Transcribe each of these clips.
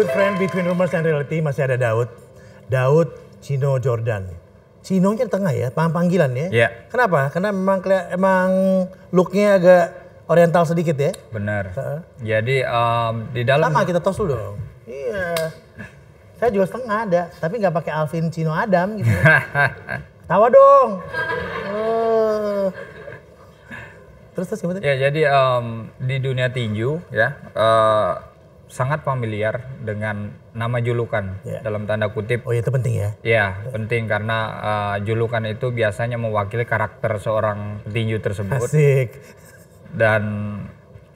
good friend between rumors and reality masih ada Daud. Daud Cino Jordan. Cinonya tengah ya, paham panggilan ya. Yeah. Kenapa? Karena memang emang looknya agak oriental sedikit ya. Benar. Uh. Jadi um, di dalam sama kita tos dulu dong. Iya. Saya juga setengah ada, tapi nggak pakai Alvin Cino Adam gitu. Tawa dong. Uh. Terus terus gimana? Ya jadi um, di dunia tinju ya. Uh, sangat familiar dengan nama julukan yeah. dalam tanda kutip. Oh iya, itu penting ya? Ya penting karena uh, julukan itu biasanya mewakili karakter seorang tinju tersebut. Asik. Dan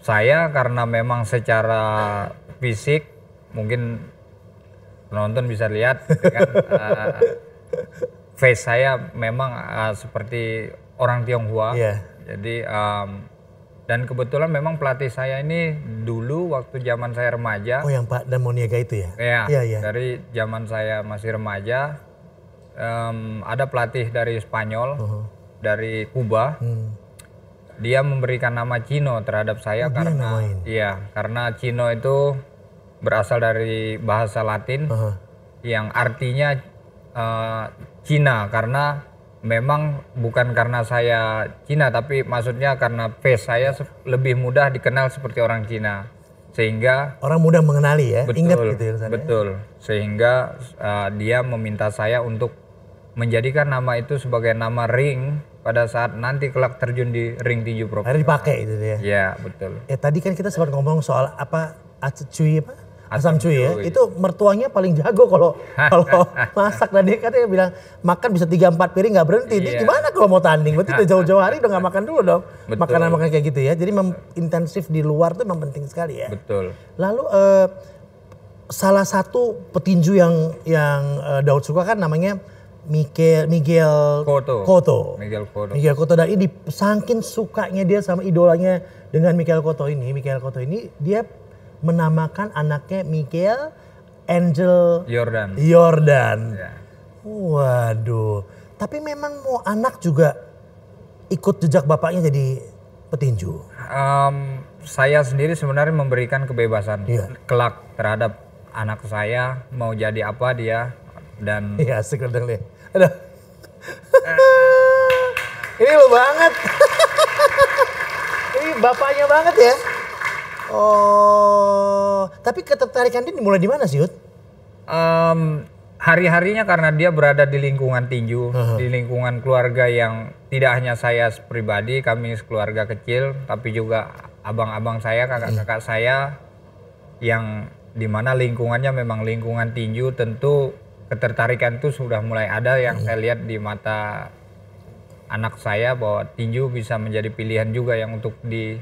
saya karena memang secara fisik mungkin penonton bisa lihat ya kan uh, face saya memang uh, seperti orang Tionghoa. Yeah. Jadi um, dan kebetulan memang pelatih saya ini dulu waktu zaman saya remaja. Oh yang Pak Damoniaga itu ya? Iya. Iya, ya. Dari zaman saya masih remaja um, ada pelatih dari Spanyol, uh -huh. dari Kuba. Hmm. Dia memberikan nama Cino terhadap saya oh, karena iya, karena Cino itu berasal dari bahasa Latin uh -huh. yang artinya uh, Cina karena memang bukan karena saya Cina tapi maksudnya karena face saya lebih mudah dikenal seperti orang Cina sehingga orang mudah mengenali ya betul, ingat gitu ya, ya, betul sehingga uh, dia meminta saya untuk menjadikan nama itu sebagai nama ring pada saat nanti kelak terjun di ring tinju profesional. Akhirnya dipakai itu ya. Ya betul. Ya tadi kan kita sempat ngomong soal apa Acecui apa Asam cuy ya. Oh, iya. Itu mertuanya paling jago kalau kalau masak tadi nah, katanya bilang makan bisa 3 4 piring nggak berhenti. Dia iya. gimana kalau mau tanding? Berarti udah jauh-jauh hari udah nggak makan dulu dong. Makanan-makanan kayak gitu ya. Jadi intensif di luar tuh memang penting sekali ya. Betul. Lalu uh, salah satu petinju yang yang uh, Daud suka kan namanya Miguel Miguel Cotto. Cotto. Miguel Cotto. Miguel Cotto dan ini sangkin sukanya dia sama idolanya dengan Miguel Cotto ini, Miguel Cotto ini dia menamakan anaknya Miguel Angel Jordan. Jordan. Yeah. Waduh. Tapi memang mau anak juga ikut jejak bapaknya jadi petinju. Um, saya sendiri sebenarnya memberikan kebebasan yeah. kelak terhadap anak saya mau jadi apa dia dan Iya, sekedar deh. Aduh. Ini lo banget. Ini bapaknya banget ya. Oh, tapi ketertarikan dia mulai di mana sih, Yud? Um, hari-harinya karena dia berada di lingkungan tinju, uh-huh. di lingkungan keluarga yang tidak hanya saya pribadi, kami keluarga kecil, tapi juga abang-abang saya, kakak-kakak hmm. saya yang di mana lingkungannya memang lingkungan tinju, tentu ketertarikan itu sudah mulai ada yang uh-huh. saya lihat di mata anak saya bahwa tinju bisa menjadi pilihan juga yang untuk di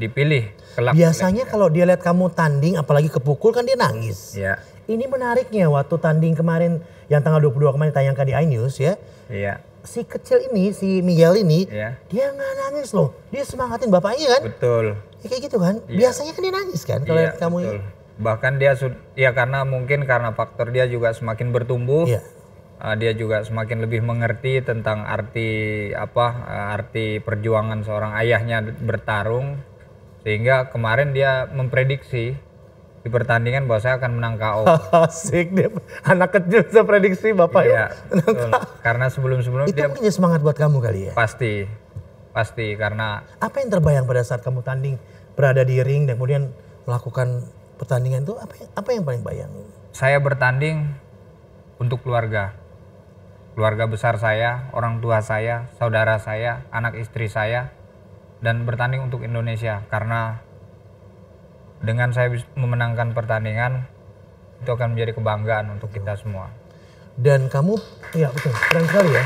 dipilih kelak. Biasanya kalau dia lihat kamu tanding apalagi kepukul kan dia nangis. Ya. Ini menariknya waktu tanding kemarin yang tanggal 22 kemarin tayangkan di iNews ya. Iya. Si kecil ini, si Miguel ini, ya. dia nggak nangis loh. Dia semangatin bapaknya kan? Betul. Ya, kayak gitu kan. Ya. Biasanya kan dia nangis kan kalau ya, lihat kamu. Betul. Bahkan dia ya karena mungkin karena faktor dia juga semakin bertumbuh. Ya uh, dia juga semakin lebih mengerti tentang arti apa uh, arti perjuangan seorang ayahnya bertarung sehingga kemarin dia memprediksi di pertandingan bahwa saya akan menang KO. Asik dia anak kecil saya prediksi bapak iya, ya. Karena sebelum-sebelum dia punya semangat buat kamu kali ya. Pasti. Pasti karena apa yang terbayang pada saat kamu tanding berada di ring dan kemudian melakukan pertandingan itu apa apa yang paling bayang? Saya bertanding untuk keluarga. Keluarga besar saya, orang tua saya, saudara saya, anak istri saya, dan bertanding untuk Indonesia karena dengan saya memenangkan pertandingan itu akan menjadi kebanggaan untuk kita semua. Dan kamu, ya betul, keren sekali ya.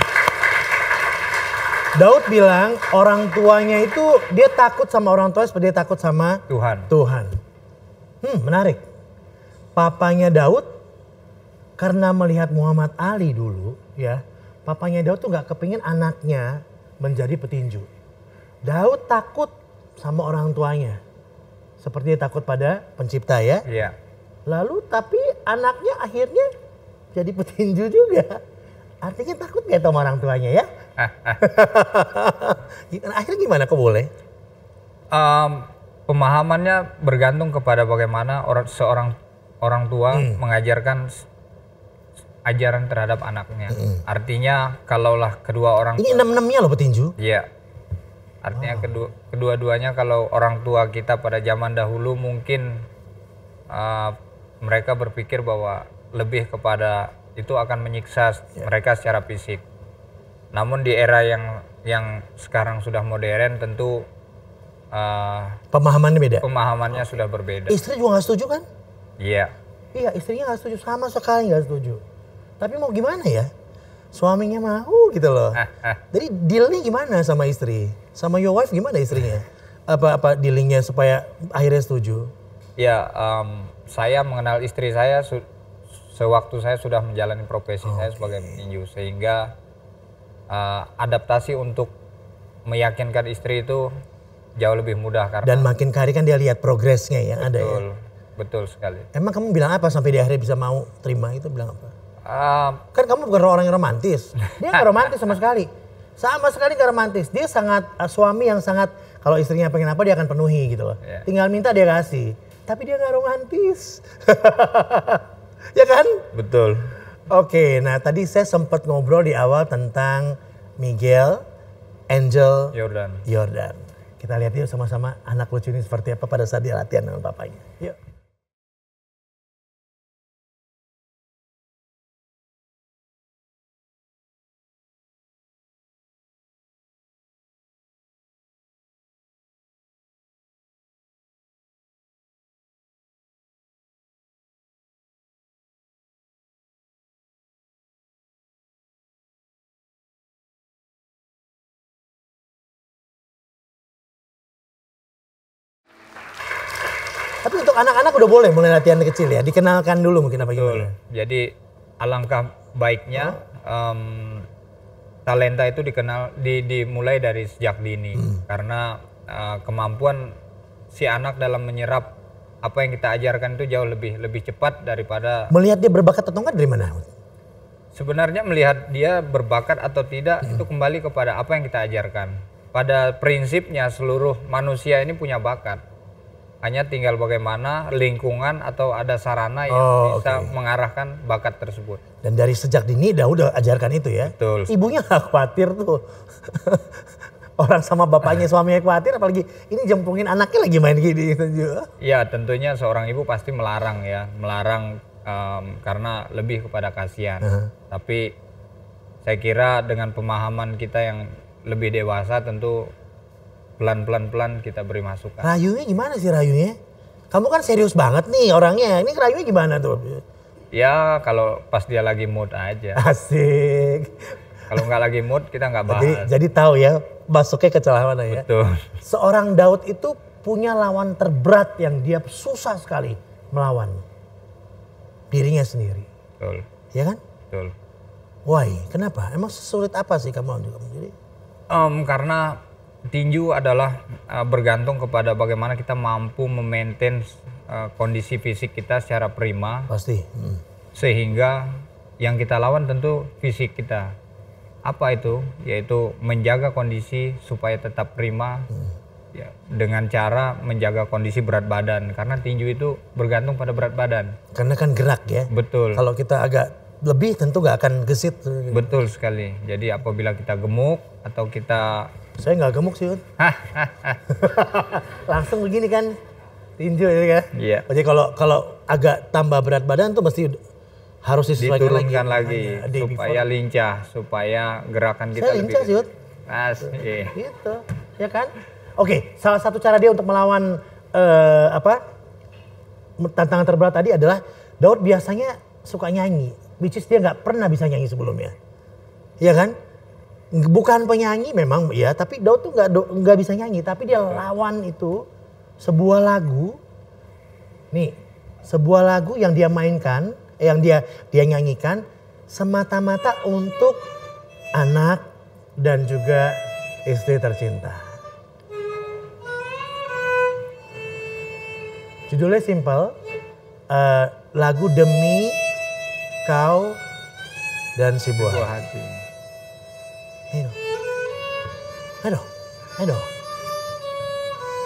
Daud bilang orang tuanya itu dia takut sama orang tua seperti dia takut sama Tuhan. Tuhan. Hmm, menarik. Papanya Daud karena melihat Muhammad Ali dulu ya, papanya Daud tuh nggak kepingin anaknya menjadi petinju. Daud takut sama orang tuanya. Seperti takut pada pencipta ya. Iya. Lalu tapi anaknya akhirnya jadi petinju juga. Artinya takut gak sama orang tuanya ya? Ah, ah. akhirnya gimana kok boleh? Um, pemahamannya bergantung kepada bagaimana orang seorang orang tua hmm. mengajarkan ajaran terhadap anaknya. Hmm. Artinya kalaulah kedua orang Ini enam-enamnya loh petinju. Iya. Artinya oh. kedua kedua-duanya kalau orang tua kita pada zaman dahulu mungkin uh, mereka berpikir bahwa lebih kepada itu akan menyiksa yeah. mereka secara fisik. Namun di era yang yang sekarang sudah modern tentu uh, pemahamannya beda. Pemahamannya okay. sudah berbeda. Istri juga nggak setuju kan? Iya. Yeah. Iya istrinya nggak setuju sama sekali nggak setuju. Tapi mau gimana ya? Suaminya mau gitu loh. Jadi dealnya gimana sama istri? Sama your wife gimana istrinya? Apa-apa linknya supaya akhirnya setuju? Ya, um, saya mengenal istri saya sewaktu saya sudah menjalani profesi okay. saya sebagai peninju sehingga uh, adaptasi untuk meyakinkan istri itu jauh lebih mudah karena dan makin kari kan dia lihat progresnya ya betul, ada ya. Betul sekali. Emang kamu bilang apa sampai di akhirnya bisa mau terima itu bilang apa? uh, kan kamu bukan orang yang romantis. Dia nggak romantis sama sekali. Sama sekali gak romantis. Dia sangat uh, suami yang sangat kalau istrinya pengen apa dia akan penuhi gitu loh. Yeah. Tinggal minta dia kasih. Tapi dia gak romantis. ya kan? Betul. Oke, okay, nah tadi saya sempat ngobrol di awal tentang Miguel, Angel, Jordan. Jordan. Kita lihat yuk sama-sama anak lucu ini seperti apa pada saat dia latihan dengan papanya. Yuk. Tapi untuk anak-anak udah boleh mulai latihan kecil ya, dikenalkan dulu mungkin apa gimana? Jadi alangkah baiknya um, talenta itu dikenal di, dimulai dari sejak dini hmm. karena uh, kemampuan si anak dalam menyerap apa yang kita ajarkan itu jauh lebih lebih cepat daripada melihat dia berbakat atau enggak dari mana? Sebenarnya melihat dia berbakat atau tidak hmm. itu kembali kepada apa yang kita ajarkan. Pada prinsipnya seluruh manusia ini punya bakat hanya tinggal bagaimana lingkungan atau ada sarana yang oh, bisa okay. mengarahkan bakat tersebut. Dan dari sejak dini dah udah ajarkan itu ya. Betul. Ibunya gak khawatir tuh. Orang sama bapaknya suaminya khawatir apalagi ini jempungin anaknya lagi main gini gitu Iya, tentunya seorang ibu pasti melarang ya, melarang um, karena lebih kepada kasihan. Uh -huh. Tapi saya kira dengan pemahaman kita yang lebih dewasa tentu pelan pelan pelan kita beri masukan rayunya gimana sih rayunya kamu kan serius banget nih orangnya ini rayunya gimana tuh ya kalau pas dia lagi mood aja asik kalau nggak lagi mood kita nggak bahas jadi, jadi tahu ya masuknya ke celah mana ya betul seorang Daud itu punya lawan terberat yang dia susah sekali melawan dirinya sendiri betul ya kan betul why kenapa emang sesulit apa sih kamu juga menjadi um, karena tinju adalah uh, bergantung kepada bagaimana kita mampu memaintain uh, kondisi fisik kita secara prima. Pasti. Hmm. Sehingga yang kita lawan tentu fisik kita. Apa itu? Yaitu menjaga kondisi supaya tetap prima hmm. ya, dengan cara menjaga kondisi berat badan. Karena tinju itu bergantung pada berat badan. Karena kan gerak ya. Betul. Kalau kita agak lebih tentu gak akan gesit. Betul sekali. Jadi apabila kita gemuk atau kita saya nggak gemuk sih, kan. Langsung begini kan, tinju ya kan. Iya. Jadi kalau kalau agak tambah berat badan tuh mesti harus disesuaikan Diturunkan lagi, lagi supaya before. lincah, supaya gerakan kita Saya lincah lebih... sih, Mas. Asli. Iya. Gitu, ya kan? Oke, salah satu cara dia untuk melawan uh, apa tantangan terberat tadi adalah Daud biasanya suka nyanyi, which is dia nggak pernah bisa nyanyi sebelumnya, Iya kan? bukan penyanyi memang ya tapi Daud tuh nggak nggak bisa nyanyi tapi dia iya. lawan itu sebuah lagu nih sebuah lagu yang dia mainkan eh, yang dia dia nyanyikan semata-mata untuk anak dan juga istri tercinta judulnya simple uh, lagu demi kau dan si buah hati. Ayo. Ayo. Ayo.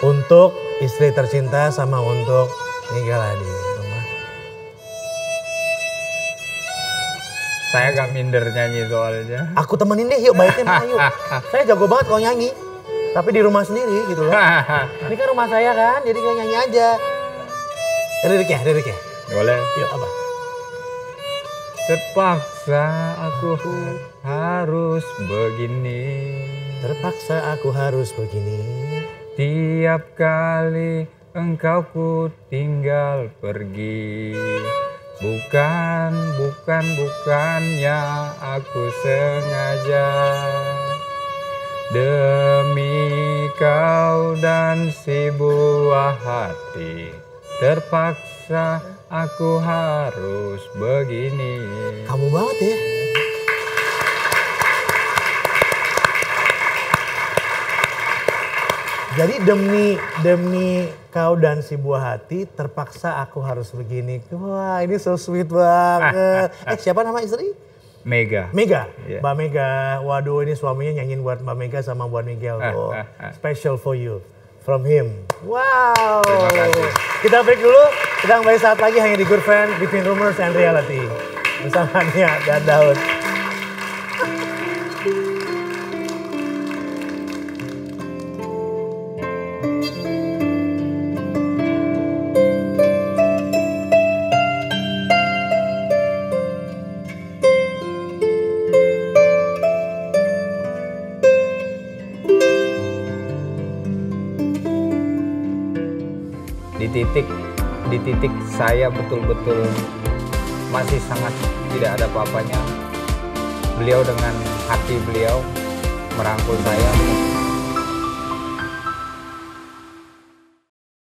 Untuk istri tercinta sama untuk Nigala di rumah. Gitu, saya gak minder nyanyi soalnya. Aku temenin deh yuk baiknya mah yuk. Saya jago banget kalau nyanyi. Tapi di rumah sendiri gitu loh. Ini kan rumah saya kan, jadi kayak nyanyi aja. Ririk ya, Ririk ya. Boleh. Yuk apa? Terpaksa. Terpaksa aku harus begini. Terpaksa aku harus begini. Tiap kali engkau ku tinggal pergi. Bukan, bukan, bukannya aku sengaja Demi kau dan si buah hati Terpaksa aku harus begini. Kamu banget ya. Jadi demi demi kau dan si buah hati terpaksa aku harus begini. Wah ini so sweet banget. eh siapa nama istri? Mega. Mega, yeah. Mbak Mega. Waduh ini suaminya nyanyiin buat Mbak Mega sama buat Miguel. Oh, special for you from him. Wow. Terima kasih. Kita break dulu. Kita kembali saat lagi hanya di Good Friend, Between Rumors and Reality. Bersama Nia dan Daud. di titik di titik saya betul-betul masih sangat tidak ada apa-apanya beliau dengan hati beliau merangkul saya